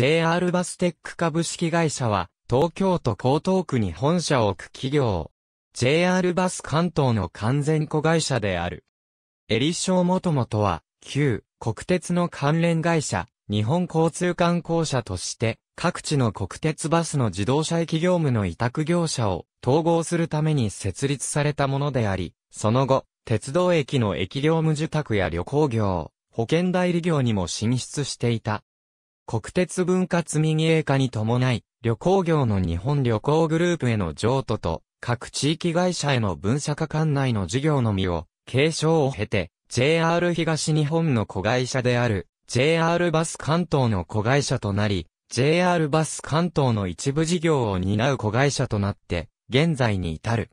JR バステック株式会社は、東京都江東区に本社を置く企業。JR バス関東の完全子会社である。エリショーもともとは、旧国鉄の関連会社、日本交通観光社として、各地の国鉄バスの自動車駅業務の委託業者を統合するために設立されたものであり、その後、鉄道駅の駅業務受託や旅行業、保険代理業にも進出していた。国鉄分割民営化に伴い、旅行業の日本旅行グループへの譲渡と、各地域会社への分社化管内の事業のみを、継承を経て、JR 東日本の子会社である、JR バス関東の子会社となり、JR バス関東の一部事業を担う子会社となって、現在に至る。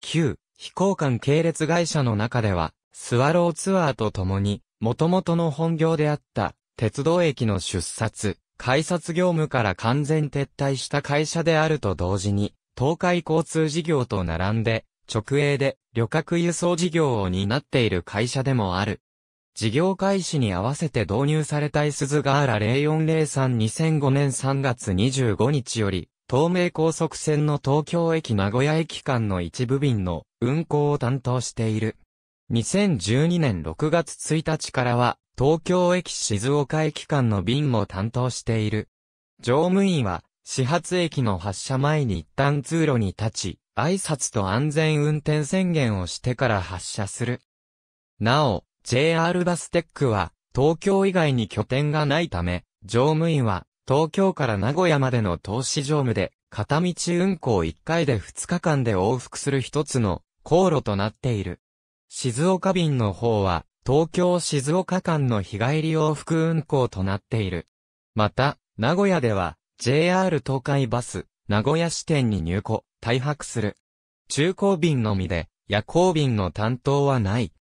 旧、非行館系列会社の中では、スワローツアーと共に、元々の本業であった、鉄道駅の出札、改札業務から完全撤退した会社であると同時に、東海交通事業と並んで、直営で旅客輸送事業を担っている会社でもある。事業開始に合わせて導入されたイ鈴ズガーラ04032005年3月25日より、東名高速線の東京駅名古屋駅間の一部便の運行を担当している。2012年6月1日からは、東京駅静岡駅間の便も担当している。乗務員は、始発駅の発車前に一旦通路に立ち、挨拶と安全運転宣言をしてから発車する。なお、JR バステックは、東京以外に拠点がないため、乗務員は、東京から名古屋までの投資乗務で、片道運行1回で2日間で往復する一つの、航路となっている。静岡便の方は、東京静岡間の日帰り往復運行となっている。また、名古屋では、JR 東海バス、名古屋支店に入庫、退泊する。中高便のみで、夜行便の担当はない。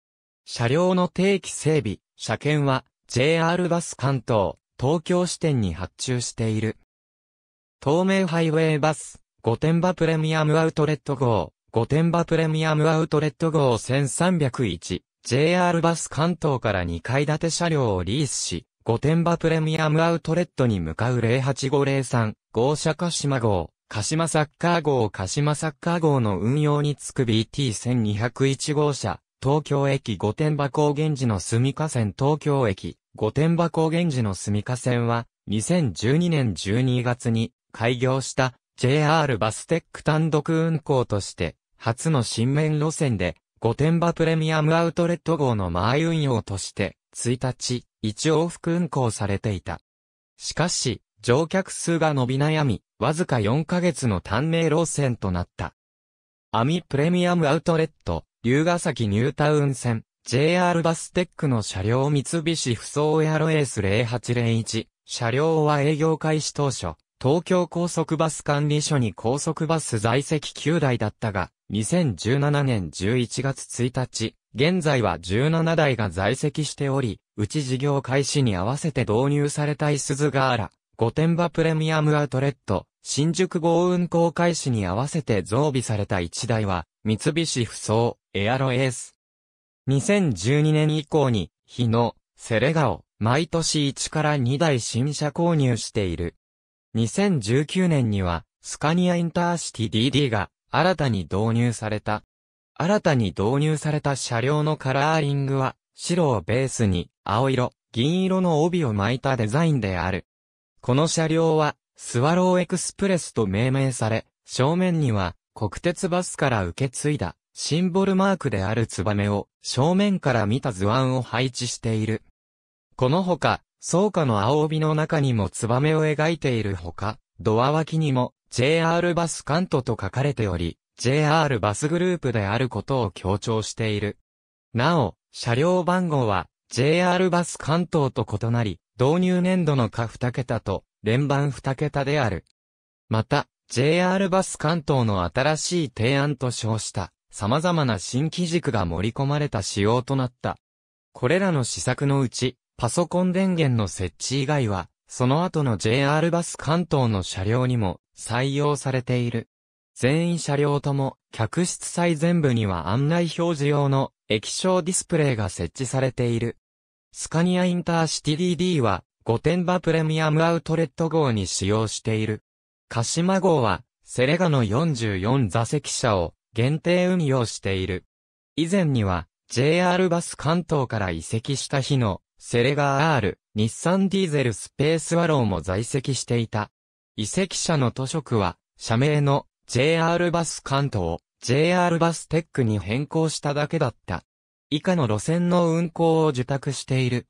車両の定期整備、車検は JR バス関東、東京支店に発注している。東名ハイウェイバス、御殿場プレミアムアウトレット号、御殿場プレミアムアウトレット号1301、JR バス関東から2階建て車両をリースし、御殿場プレミアムアウトレットに向かう08503号車鹿島号、鹿島サッカー号鹿島サッカー号の運用につく BT1201 号車、東京駅御殿場高原寺の住下線東京駅御殿場高原寺の住下線は、2012年12月に開業した JR バステック単独運行として、初の新面路線で、御殿場プレミアムアウトレット号の前運用として、1日、1往復運行されていた。しかし、乗客数が伸び悩み、わずか4ヶ月の短命路線となった。アミプレミアムアウトレット、龍ヶ崎ニュータウン線、JR バステックの車両三菱不走エアロエース0801、車両は営業開始当初、東京高速バス管理所に高速バス在籍9台だったが、2017年11月1日、現在は17台が在籍しており、うち事業開始に合わせて導入されたい鈴ヶ原、御殿場プレミアムアウトレット、新宿号運行開始に合わせて増備された1台は、三菱不走、エアロエース。2012年以降に、日野、セレガオ、毎年1から2台新車購入している。2019年には、スカニアインターシティ DD が新たに導入された。新たに導入された車両のカラーリングは、白をベースに、青色、銀色の帯を巻いたデザインである。この車両は、スワローエクスプレスと命名され、正面には、国鉄バスから受け継いだ、シンボルマークであるツバメを、正面から見た図案を配置している。このほか、草庫の青帯の中にもツバメを描いているほか、ドア脇にも JR バス関東と書かれており、JR バスグループであることを強調している。なお、車両番号は JR バス関東と異なり、導入年度の下2桁と連番2桁である。また、JR バス関東の新しい提案と称した様々な新機軸が盛り込まれた仕様となった。これらの施策のうち、パソコン電源の設置以外は、その後の JR バス関東の車両にも採用されている。全員車両とも、客室最前部には案内表示用の液晶ディスプレイが設置されている。スカニアインターシティ DD は、御殿場プレミアムアウトレット号に使用している。鹿島号は、セレガの44座席車を限定運用している。以前には、JR バス関東から移籍した日のセレガー R、日産ディーゼルスペースワローも在籍していた。移籍者の書職は、社名の JR バス関東、JR バステックに変更しただけだった。以下の路線の運行を受託している。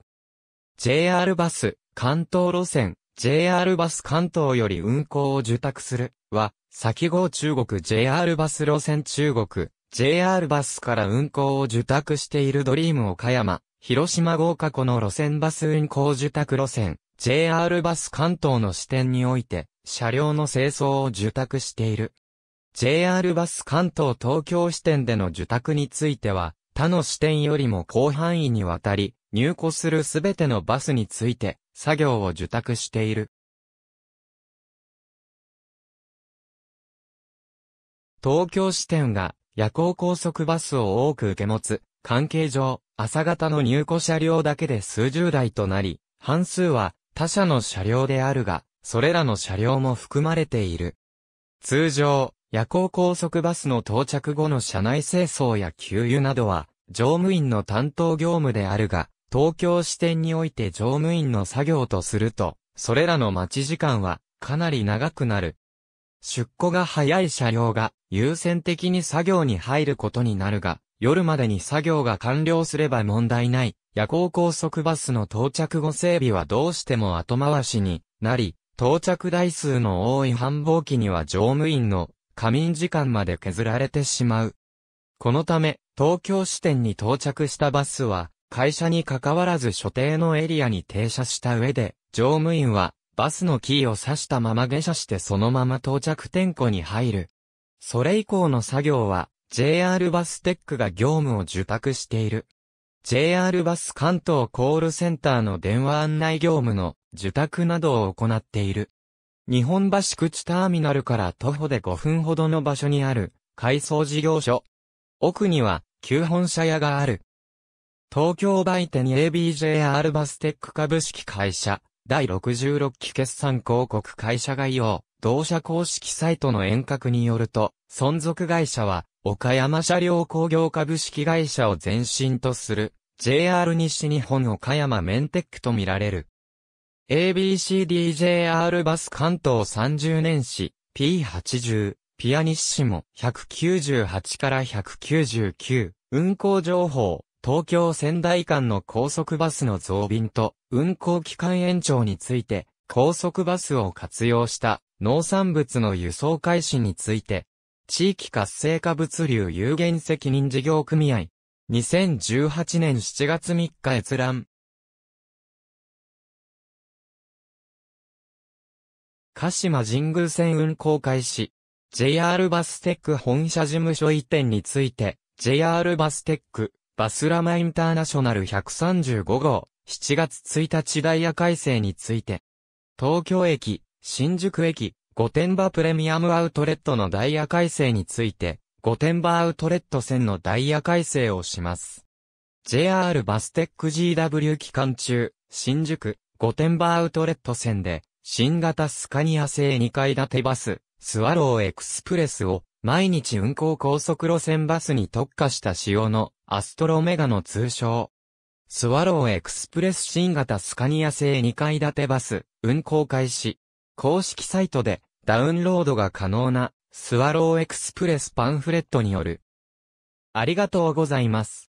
JR バス、関東路線、JR バス関東より運行を受託するは、先号中国 JR バス路線中国、JR バスから運行を受託しているドリーム岡山、広島豪華湖の路線バス運行受託路線、JR バス関東の支店において、車両の清掃を受託している。JR バス関東東京支店での受託については、他の支店よりも広範囲にわたり、入庫するすべてのバスについて、作業を受託している。東京支店が夜行高速バスを多く受け持つ、関係上、朝方の入庫車両だけで数十台となり、半数は他社の車両であるが、それらの車両も含まれている。通常、夜行高速バスの到着後の車内清掃や給油などは、乗務員の担当業務であるが、東京支店において乗務員の作業とすると、それらの待ち時間はかなり長くなる。出庫が早い車両が優先的に作業に入ることになるが、夜までに作業が完了すれば問題ない。夜行高速バスの到着後整備はどうしても後回しになり、到着台数の多い繁忙期には乗務員の仮眠時間まで削られてしまう。このため、東京支店に到着したバスは、会社に関わらず所定のエリアに停車した上で、乗務員は、バスのキーを挿したまま下車してそのまま到着点呼に入る。それ以降の作業は、JR バステックが業務を受託している。JR バス関東コールセンターの電話案内業務の受託などを行っている。日本橋口ターミナルから徒歩で5分ほどの場所にある改装事業所。奥には旧本社屋がある。東京売店 ABJR バステック株式会社第66期決算広告会社概要同社公式サイトの遠隔によると、存続会社は岡山車両工業株式会社を前身とする JR 西日本岡山メンテックとみられる。ABCDJR バス関東30年史 P80 ピアニッシモ198から199運行情報東京仙台間の高速バスの増便と運行期間延長について高速バスを活用した農産物の輸送開始について地域活性化物流有限責任事業組合。2018年7月3日閲覧。鹿島神宮線運行開始。JR バステック本社事務所移転について、JR バステック、バスラマインターナショナル135号、7月1日ダイヤ改正について、東京駅、新宿駅、御殿場プレミアムアウトレットのダイヤ改正について、御殿場アウトレット線のダイヤ改正をします。JR バステック GW 期間中、新宿、御殿場アウトレット線で、新型スカニア製2階建てバス、スワローエクスプレスを、毎日運行高速路線バスに特化した仕様の、アストロメガの通称。スワローエクスプレス新型スカニア製2階建てバス、運行開始。公式サイトで、ダウンロードが可能なスワローエクスプレスパンフレットによる。ありがとうございます。